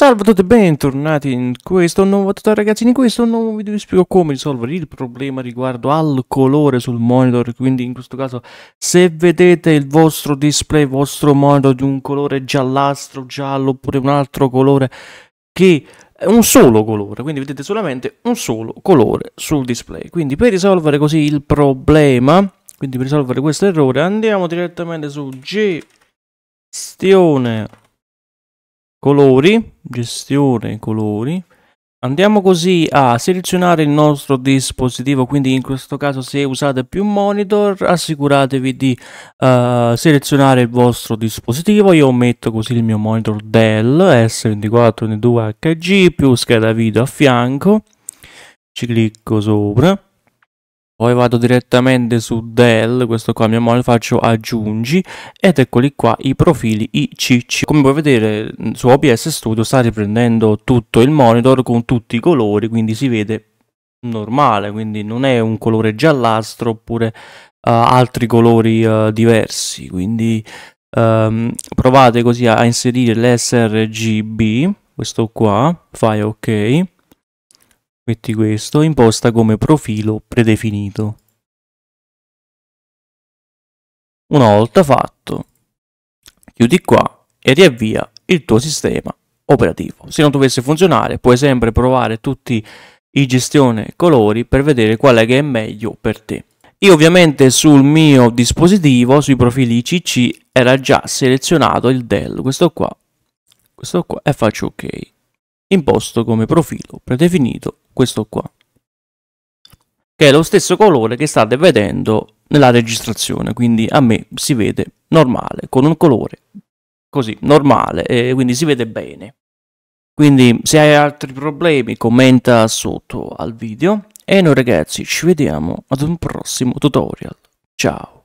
Salve a tutti e bentornati in questo nuovo tutorial ragazzi, in questo nuovo video vi spiego come risolvere il problema riguardo al colore sul monitor, quindi in questo caso se vedete il vostro display, il vostro monitor di un colore giallastro, giallo oppure un altro colore che è un solo colore, quindi vedete solamente un solo colore sul display, quindi per risolvere così il problema, quindi per risolvere questo errore andiamo direttamente su gestione colori, gestione colori. Andiamo così a selezionare il nostro dispositivo, quindi in questo caso se usate più monitor assicuratevi di uh, selezionare il vostro dispositivo, io metto così il mio monitor Dell S24 N2 HG più scheda video a fianco, ci clicco sopra poi vado direttamente su Dell, questo qua mia moglie, faccio aggiungi ed eccoli qua i profili ICC. Come puoi vedere mm, su OBS Studio sta riprendendo tutto il monitor con tutti i colori, quindi si vede normale, quindi non è un colore giallastro oppure uh, altri colori uh, diversi. Quindi um, provate così a inserire l'SRGB, questo qua, fai ok Metti questo, imposta come profilo predefinito. Una volta fatto, chiudi qua e riavvia il tuo sistema operativo. Se non dovesse funzionare, puoi sempre provare tutti i gestione colori per vedere quale che è meglio per te. Io ovviamente sul mio dispositivo, sui profili ICC, era già selezionato il Dell, questo qua, questo qua, e faccio ok. Imposto come profilo predefinito questo qua, che è lo stesso colore che state vedendo nella registrazione, quindi a me si vede normale, con un colore così normale, e quindi si vede bene. Quindi se hai altri problemi commenta sotto al video e noi ragazzi ci vediamo ad un prossimo tutorial. Ciao!